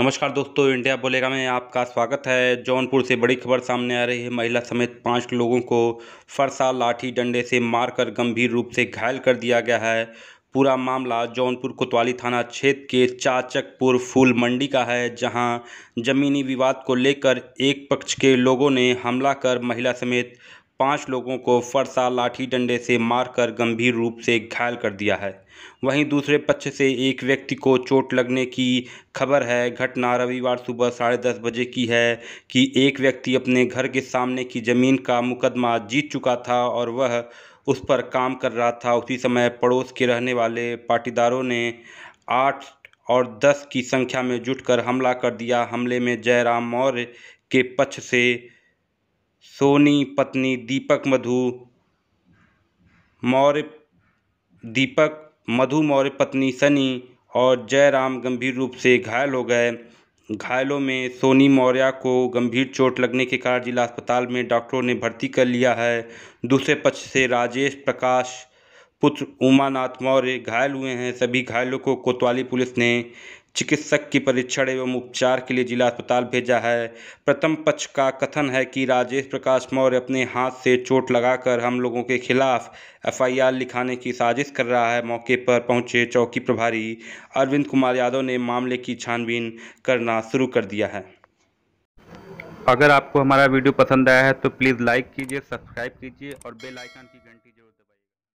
नमस्कार दोस्तों इंडिया बोलेगा में आपका स्वागत है जौनपुर से बड़ी खबर सामने आ रही है महिला समेत पांच लोगों को फरसा लाठी डंडे से मारकर गंभीर रूप से घायल कर दिया गया है पूरा मामला जौनपुर कोतवाली थाना क्षेत्र के चाचकपुर फूल मंडी का है जहां जमीनी विवाद को लेकर एक पक्ष के लोगों ने हमला कर महिला समेत पाँच लोगों को फरसा लाठी डंडे से मारकर गंभीर रूप से घायल कर दिया है वहीं दूसरे पक्ष से एक व्यक्ति को चोट लगने की खबर है घटना रविवार सुबह साढ़े दस बजे की है कि एक व्यक्ति अपने घर के सामने की ज़मीन का मुकदमा जीत चुका था और वह उस पर काम कर रहा था उसी समय पड़ोस के रहने वाले पाटीदारों ने आठ और दस की संख्या में जुटकर हमला कर दिया हमले में जयराम मौर्य के पक्ष से सोनी पत्नी दीपक मधु मौर्य दीपक मधु मौर्य पत्नी सनी और जयराम गंभीर रूप से घायल हो गए घायलों में सोनी मौर्या को गंभीर चोट लगने के कारण जिला अस्पताल में डॉक्टरों ने भर्ती कर लिया है दूसरे पक्ष से राजेश प्रकाश पुत्र उमानाथ मौर्य घायल हुए हैं सभी घायलों को कोतवाली पुलिस ने चिकित्सक की परीक्षण एवं उपचार के लिए जिला अस्पताल भेजा है प्रथम पक्ष का कथन है कि राजेश प्रकाश मौर्य अपने हाथ से चोट लगाकर हम लोगों के खिलाफ एफआईआर लिखाने की साजिश कर रहा है मौके पर पहुंचे चौकी प्रभारी अरविंद कुमार यादव ने मामले की छानबीन करना शुरू कर दिया है अगर आपको हमारा वीडियो पसंद आया है तो प्लीज़ लाइक कीजिए सब्सक्राइब कीजिए और बेलाइकन की घंटी जरूर